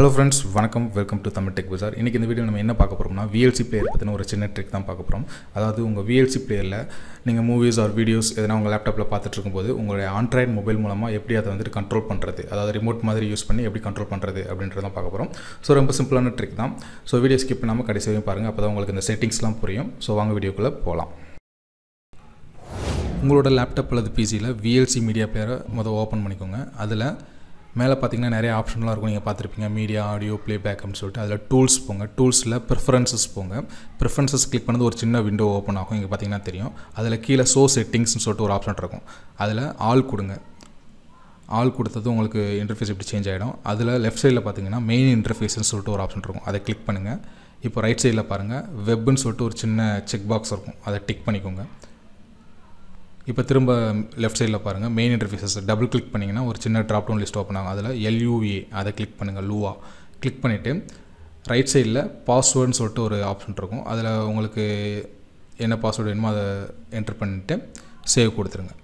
hello friends வணக்கம் welcome to Tamil Tech Bazaar இன்றைக்கி இந்த வீடியோ நம்ம என்ன பார்க்க போகிறோம்னா விஎல்சி பிளேயர் பற்றின ஒரு சின்ன ட்ரிக் தான் பார்க்க போகிறோம் அதாவது உங்கள் விஎல்சி பிளேயரில் நீங்கள் மூவிஸ் ஆர் வீடியோஸ் எதனா உங்கள் லேப்டாப்பில் பார்த்துட்டு இருக்கும்போது உங்களுடைய ஆண்ட்ராய்டு மொபைல் மூலமாக எப்படி அதை வந்துட்டு கண்ட்ரோல் பண்ணுறது அதாவது ரிமோட் மாதிரி யூஸ் பண்ணி எப்படி கண்ட்ரோல் பண்ணுறது அப்படின்றத பார்க்க போகிறோம் ஸோ ரொம்ப சிம்பிளான ட்ரிக் தான் ஸோ வீடியோ ஸ்கிப் பண்ணாமல் கடைசி பாருங்கள் அப்போ தான் உங்களுக்கு இந்த செட்டிங்ஸ்லாம் புரியும் ஸோ வாங்க வீடியோக்குள்ளே போகலாம் உங்களோட லேப்டாப் அல்லது பிசியில் விஎல்சி மீடியா பிளேயரை மொதல் ஓப்பன் பண்ணிக்கோங்க அதில் மேலே பார்த்தீங்கன்னா நிறைய ஆப்ஷன்லாம் இருக்கும் நீங்கள் பார்த்துருப்பீங்க மீடியா ஆடியோ அப்படின்னு சொல்லிட்டு அதில் டூல்ஸ் போங்க டூல்ஸில் ப்ரிஃபரன்சஸ் போங்க ப்ரிஃபரன்சஸ் கிளிக் பண்ணது ஒரு சின்ன விண்டோ ஓப்பன் ஆகும் இங்கே பார்த்தீங்கன்னா தெரியும் அதில் கீழே ஷோ செட்டிங்ஸ்னு சொல்லிட்டு ஒரு ஆப்ஷன் இருக்கும் அதில் ஆல் கொடுங்க ஆல் கொடுத்தது உங்களுக்கு இன்டர்ஃபேஸ் எப்படி சேஞ்ச் ஆகிடும் அதில் லெஃப்ட் சைடில் பார்த்தீங்கன்னா மெயின் இன்டர்ஃபேஸ்னு சொல்லிட்டு ஒரு ஆப்ஷன் இருக்கும் அதை கிளிக் பண்ணுங்கள் இப்போ ரைட் சைடில் பாருங்கள் வெப்புன்னு சொல்லிட்டு ஒரு சின்ன செக் பாக்ஸ் இருக்கும் அதை டிக் பண்ணிக்கோங்க இப்போ திரும்ப லெஃப்ட் சைடில் பாருங்கள் மெயின் இன்டர்ஃபேஸஸ் டபுள் கிளிக் பண்ணிங்கன்னா ஒரு சின்ன ட்ராப் டவுன் லிஸ்ட் ஓப்பன் ஆகும் அதில் எல்யூஏ அதை கிளிக் பண்ணுங்கள் லூவா கிளிக் பண்ணிவிட்டு ரைட் சைடில் பாஸ்வேர்டுன்னு சொல்லிட்டு ஒரு ஆப்ஷன் இருக்கும் அதில் உங்களுக்கு என்ன பாஸ்வேர்டு வேணுமோ அதை என்டர் பண்ணிவிட்டு சேவ் கொடுத்துருங்க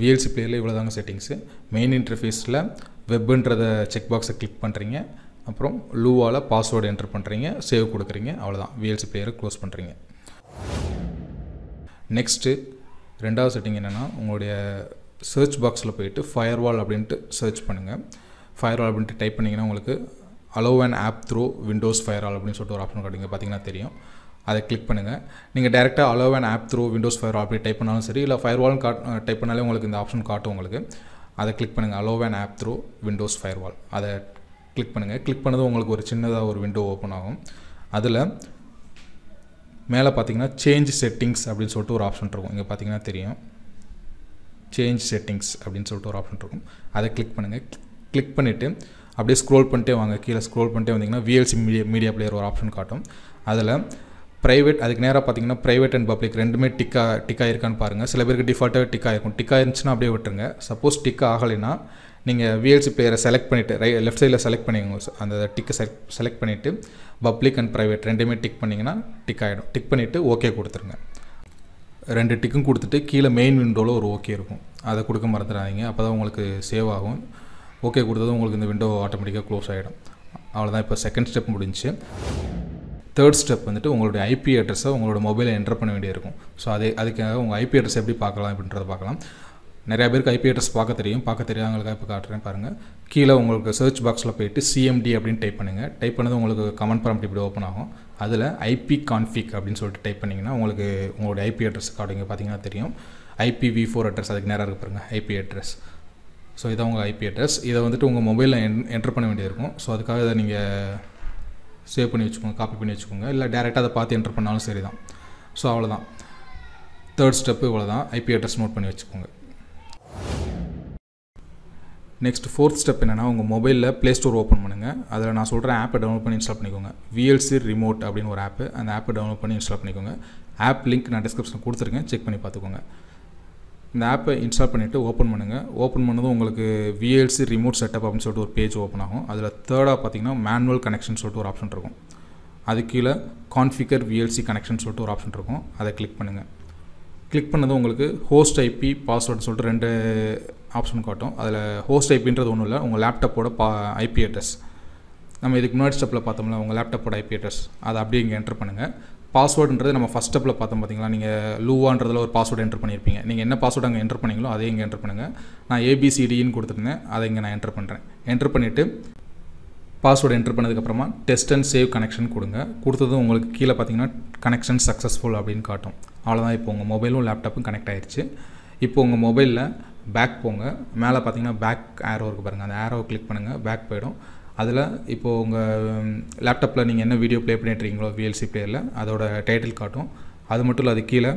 விஎல்சி பிளேயரில் இவ்வளோ தாங்க செட்டிங்ஸு மெயின் இன்டர்ஃபேஸில் வெப்புன்றத செக் பாக்ஸை கிளிக் பண்ணுறீங்க அப்புறம் லூவாவில் பாஸ்வேர்டு என்டர் பண்ணுறீங்க சேவ் கொடுக்குறீங்க அவ்வளோதான் விஎல்சி பிளேயரை க்ளோஸ் பண்ணுறீங்க நெக்ஸ்ட்டு ரெண்டாவது செட்டிங் என்னென்னா உங்களுடைய சர்ச் பாக்ஸில் போயிட்டு ஃபயர் வால் அப்படின்ட்டு சர்ச் பண்ணுங்கள் ஃபயர் வால் அப்படின்ட்டு டைப் பண்ணிங்கன்னா உங்களுக்கு allow and app through Windows fire அப்படின்னு சொல்லிட்டு ஒரு ஆப்ஷன் கிடைக்குங்க பார்த்தீங்கன்னா தெரியும் அதை கிளிக் பண்ணுங்கள் நீங்கள் டேரெக்டாக allow and app through Windows fire அப்படி டைப் பண்ணாலும் சரி இல்லை ஃபயர் வால் காட் டைப் பண்ணாலே உங்களுக்கு இந்த ஆப்ஷன் காட்டும் உங்களுக்கு அதை கிளிக் பண்ணுங்கள் allow and app through Windows firewall அதை கிளிக் பண்ணுங்கள் கிளிக் பண்ணதும் உங்களுக்கு ஒரு சின்னதாக ஒரு விண்டோ ஓப்பன் ஆகும் அதில் மேலே பார்த்தீங்கன்னா சேஞ்ச் செட்டிங்ஸ் அப்படின்னு சொல்லிட்டு ஒரு ஆப்ஷன் இருக்கும் இங்கே பார்த்தீங்கன்னா தெரியும் சேஞ்ச் செட்டிங்ஸ் அப்படின்னு சொல்லிட்டு ஒரு ஆப்ஷன் இருக்கும் அதை கிளிக் பண்ணுங்கள் கிளிக் பண்ணிவிட்டு அப்படியே ஸ்க்ரோல் பண்ணிட்டே வாங்க கீழே ஸ்க்ரோல் பண்ணிட்டே வந்தீங்கன்னா விஎல்சி மீடியா மீடியா பிளேயர் ஒரு ஆப்ஷன் காட்டும் அதில் ப்ரைவேட் அதுக்கு நேராக பார்த்தீங்கன்னா ப்ரைவேட் அண்ட் பப்ளிக் ரெண்டுமே டிக்கா டிக்காக இருக்கான்னு பாருங்கள் சில பேருக்கு டிஃபால்ட்டாக டிக்காக இருக்கும் டிக்காக இருந்துச்சுன்னா அப்படியே விட்டுருங்க சப்போஸ் டிக்கா ஆகலைன்னா நீங்கள் விஎல்சி பிளேயரை செலக்ட் பண்ணிவிட்டு ரை லெஃப்ட் சைடில் செலக்ட் பண்ணிக்கோங்க அந்த டிக்கை செலக்ட் செலக்ட் பண்ணிவிட்டு பப்ளிக் அண்ட் ப்ரைவேட் ரெண்டுமே டிக் பண்ணிங்கன்னா டிக் ஆகிடும் டிக் பண்ணிவிட்டு ஓகே கொடுத்துருங்க ரெண்டு டிக்கும் கொடுத்துட்டு கீழே மெயின் விண்டோவில் ஒரு ஓகே இருக்கும் அதை கொடுக்க மறந்துடாதீங்க அப்போ தான் உங்களுக்கு சேவ் ஆகும் ஓகே கொடுத்ததும் உங்களுக்கு இந்த விண்டோ ஆட்டோமேட்டிக்காக க்ளோஸ் ஆகிடும் அவ்வளோதான் இப்போ செகண்ட் ஸ்டெப் முடிஞ்சு தேர்ட் ஸ்டெப் வந்துட்டு உங்களுடைய ஐபி அட்ரஸை உங்களோட மொபைலில் என்டர் பண்ண வேண்டியிருக்கும் ஸோ அதே அதுக்காக உங்கள் ஐபி அட்ரஸ் எப்படி பார்க்கலாம் அப்படின்றத பார்க்கலாம் நிறையா பேருக்கு ஐபி அட்ரஸ் பார்க்க தெரியும் பார்க்க தெரியாதவங்களுக்காக இப்போ காட்டுறேன் பாருங்கள் கீழே உங்களுக்கு சர்ச் பாக்ஸில் போயிட்டு சிஎம்டி அப்படின்னு டைப் பண்ணுங்கள் டைப் பண்ணது உங்களுக்கு கமெண்ட் ப்ராம்ப்ட் இப்படி ஓப்பன் ஆகும் அதில் ஐபி கான்ஃபிக் அப்படின்னு சொல்லிட்டு டைப் பண்ணிங்கன்னா உங்களுக்கு உங்களுடைய ஐபி அட்ரஸ் கார்டுங்க பார்த்தீங்கன்னா தெரியும் ஐபிவி ஃபோர் அட்ரஸ் அதுக்கு நேராக இருக்க பாருங்கள் ஐபி அட்ரஸ் ஸோ இதான் உங்கள் ஐபி அட்ரஸ் இதை வந்துட்டு உங்கள் மொபைலில் என் என்டர் பண்ண வேண்டியிருக்கும் ஸோ அதுக்காக இதை நீங்கள் சேவ் பண்ணி வச்சுக்கோங்க காப்பி பண்ணி வச்சுக்கோங்க இல்லை டேரெக்டாக அதை பார்த்து என்டர் பண்ணாலும் சரி தான் ஸோ அவ்வளோதான் தேர்ட் ஸ்டெப்பு இவ்வளோ தான் ஐபி அட்ரஸ் நோட் பண்ணி வச்சுக்கோங்க நெக்ஸ்ட் ஃபோர்த் ஸ்டெப் என்னென்னா உங்கள் மொபைலில் ப்ளே ஸ்டோர் ஓப்பன் பண்ணுங்கள் அதில் நான் சொல்கிற ஆப்பை டவுன்லோட் பண்ணி இன்ஸ்டால் பண்ணிக்கோங்க விஎல்சி ரிமோட் அப்படின்னு ஒரு ஆப்பு அந்த ஆப்பை டவுன்லோட் பண்ணி இன்ஸ்டால் பண்ணிக்கோங்க ஆப் லிங்க் நான் டிஸ்கிரிப்ஷன் கொடுத்துருக்கேன் செக் பண்ணி பார்த்துக்கோங்க இந்த ஆப்பை இன்ஸ்டால் பண்ணிவிட்டு ஓப்பன் பண்ணுங்கள் ஓப்பன் பண்ணதும் உங்களுக்கு விஎல்சி ரிமோட் செட்டப் அப்படின்னு சொல்லிட்டு ஒரு பேஜ் ஓப்பன் ஆகும் அதில் தேர்டாக பார்த்தீங்கன்னா மேனுவல் கனெக்ஷன் சொல்லிட்டு ஒரு ஆப்ஷன் இருக்கும் அது கீழே கான்ஃபிகர் விஎல்சி கனெக்ஷன் சொல்லிட்டு ஒரு ஆப்ஷன் இருக்கும் அதை கிளிக் பண்ணுங்கள் கிளிக் பண்ணதும் உங்களுக்கு ஹோஸ்ட் ஐபி பாஸ்வேர்டு சொல்லிட்டு ரெண்டு ஆப்ஷன் காட்டும் அதில் ஹோஸ்ட் ஐபின்றது ஒன்றும் இல்லை உங்கள் லேப்டாப்போட பா ஐபி அட்ரஸ் நம்ம இதுக்கு முன்னாடி ஸ்டெப்பில் பார்த்தோம்ல உங்கள் லேப்டாப்போட ஐபி அட்ரஸ் அதை அப்படியே இங்கே என்ட்ரு பண்ணுங்கள் பாஸ்வேர்டுன்றது நம்ம ஃபஸ்ட் ஸ்டெப்பில் பார்த்தோம் பார்த்தீங்களா நீங்கள் லூவான்றதில் ஒரு பாஸ்வேர்டு என்ட்ரு பண்ணியிருப்பீங்க நீங்கள் என்ன பாஸ்வேர்டு அங்கே என்ட்ரு பண்ணீங்களோ அதே இங்கே என்ட்ரு பண்ணுங்கள் நான் ஏபிசிடின்னு கொடுத்துருந்தேன் அதை இங்கே நான் என்ட்ரு பண்ணுறேன் என்ட்ரு பண்ணிவிட்டு பாஸ்வேர்டு என்ட்ரு பண்ணதுக்கப்புறமா டெஸ்ட் அண்ட் சேவ் கனெக்ஷன் கொடுங்க கொடுத்ததும் உங்களுக்கு கீழே பார்த்தீங்கன்னா கனெக்ஷன் சக்ஸஸ்ஃபுல் அப்படின்னு காட்டும் அவ்வளோதான் இப்போ உங்கள் மொபைலும் லேப்டாப்பும் கனெக்ட் ஆயிடுச்சு இப்போ உங்கள் மொபைலில் பேக் போங்க மேலே பார்த்தீங்கன்னா பேக் ஆரோ இருக்குது பாருங்கள் அந்த ஆரோவை கிளிக் பண்ணுங்கள் பேக் போயிடும் அதில் இப்போது உங்கள் லேப்டாப்பில் நீங்கள் என்ன வீடியோ ப்ளே பண்ணிட்டுருக்கீங்களோ விஎல்சி பிளேயரில் அதோட டைட்டில் காட்டும் அது மட்டும் இல்லை அது கீழே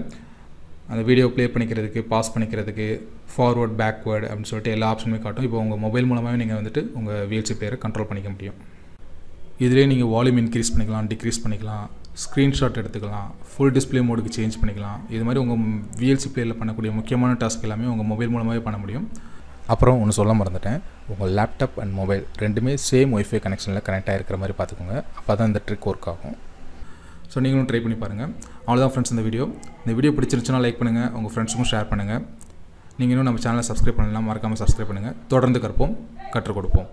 அந்த வீடியோ ப்ளே பண்ணிக்கிறதுக்கு பாஸ் பண்ணிக்கிறதுக்கு ஃபார்வர்ட் பேக்வேர்டு அப்படின்னு சொல்லிட்டு எல்லா ஆப்ஷனுமே காட்டும் இப்போ உங்கள் மொபைல் மூலமாகவே நீங்கள் வந்துட்டு உங்கள் விஎல்சி பிளேயரை கண்ட்ரோல் பண்ணிக்க முடியும் இதிலே நீங்கள் வால்யூம் இன்க்ரீஸ் பண்ணிக்கலாம் டிக்ரீஸ் பண்ணிக்கலாம் ஸ்க்ரீன்ஷாட் எடுத்துக்கலாம் ஃபுல் டிஸ்பிளே மோடுக்கு சேஞ்ச் பண்ணிக்கலாம் இது மாதிரி உங்கள் விஎல்சி பிளேயரில் பண்ணக்கூடிய முக்கியமான டாஸ்க் எல்லாமே உங்கள் மொபைல் மூலமாகவே பண்ண முடியும் அப்புறம் ஒன்று சொல்ல மறந்துட்டேன் உங்கள் லேப்டாப் அண்ட் மொபைல் ரெண்டுமே சேம் ஒய்ஃபை கனெக்ஷனில் கனெக்ட் ஆகிருக்கிற மாதிரி பார்த்துக்கோங்க அப்போ தான் இந்த ட்ரிக் ஒர்க் ஆகும் ஸோ நீங்களும் ட்ரை பண்ணி பாருங்கள் அவ்வளோதான் ஃப்ரெண்ட்ஸ் இந்த வீடியோ இந்த வீடியோ பிடிச்சிருச்சுன்னா லைக் பண்ணுங்கள் உங்கள் ஃப்ரெண்ட்ஸுக்கும் ஷேர் பண்ணுங்கள் நீங்களும் நம்ம சேனலை சப்ஸ்கிரைப் பண்ணலாம் மறக்காமல் சப்ஸ்கிரைப் பண்ணுங்கள் தொடர்ந்து கற்போம் கற்றுக் கொடுப்போம்